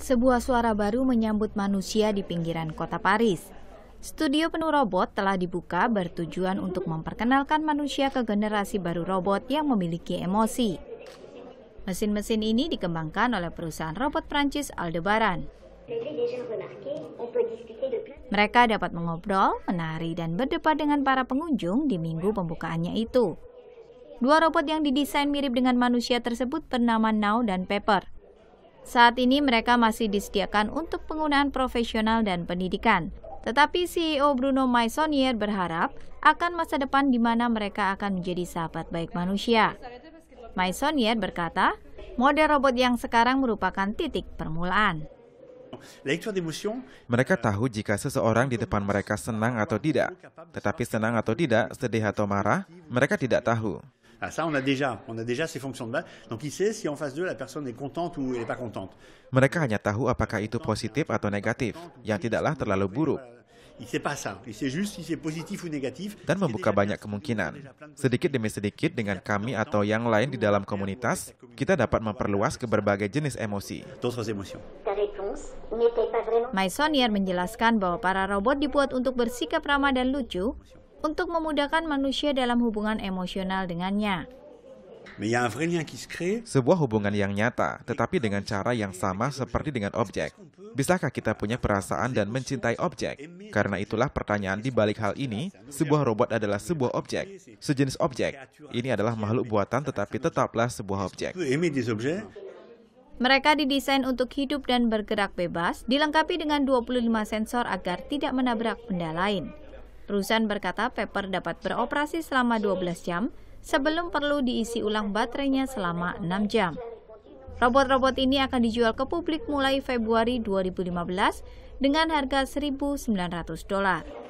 sebuah suara baru menyambut manusia di pinggiran kota Paris. Studio penuh robot telah dibuka bertujuan untuk memperkenalkan manusia ke generasi baru robot yang memiliki emosi. Mesin-mesin ini dikembangkan oleh perusahaan robot Prancis Aldebaran. Mereka dapat mengobrol, menari, dan berdebat dengan para pengunjung di minggu pembukaannya itu. Dua robot yang didesain mirip dengan manusia tersebut bernama Now dan Pepper. Saat ini mereka masih disediakan untuk penggunaan profesional dan pendidikan. Tetapi CEO Bruno Maisonier berharap akan masa depan di mana mereka akan menjadi sahabat baik manusia. Maisonier berkata, model robot yang sekarang merupakan titik permulaan. Mereka tahu jika seseorang di depan mereka senang atau tidak, tetapi senang atau tidak, sedih atau marah, mereka tidak tahu. Ah, ça, on a déjà, on a déjà ces fonctions de base. Donc il sait si en face d'eux la personne est contente ou elle n'est pas contente. Mereka hanya tahu apakah itu positif atau negatif, yang tidaklah terlalu buruk. Dan membuka banyak kemungkinan. Sedikit demi sedikit dengan kami atau yang lain di dalam komunitas, kita dapat memperluas ke berbagai jenis emosi. Maisonier menjelaskan bahwa para robot dibuat untuk bersikap ramah dan lucu, untuk memudahkan manusia dalam hubungan emosional dengannya. Sebuah hubungan yang nyata, tetapi dengan cara yang sama seperti dengan objek. Bisakah kita punya perasaan dan mencintai objek? Karena itulah pertanyaan di balik hal ini, sebuah robot adalah sebuah objek, sejenis objek. Ini adalah makhluk buatan tetapi tetaplah sebuah objek. Mereka didesain untuk hidup dan bergerak bebas, dilengkapi dengan 25 sensor agar tidak menabrak benda lain. Perusahaan berkata Pepper dapat beroperasi selama 12 jam sebelum perlu diisi ulang baterainya selama 6 jam. Robot-robot ini akan dijual ke publik mulai Februari 2015 dengan harga 1.900 dolar.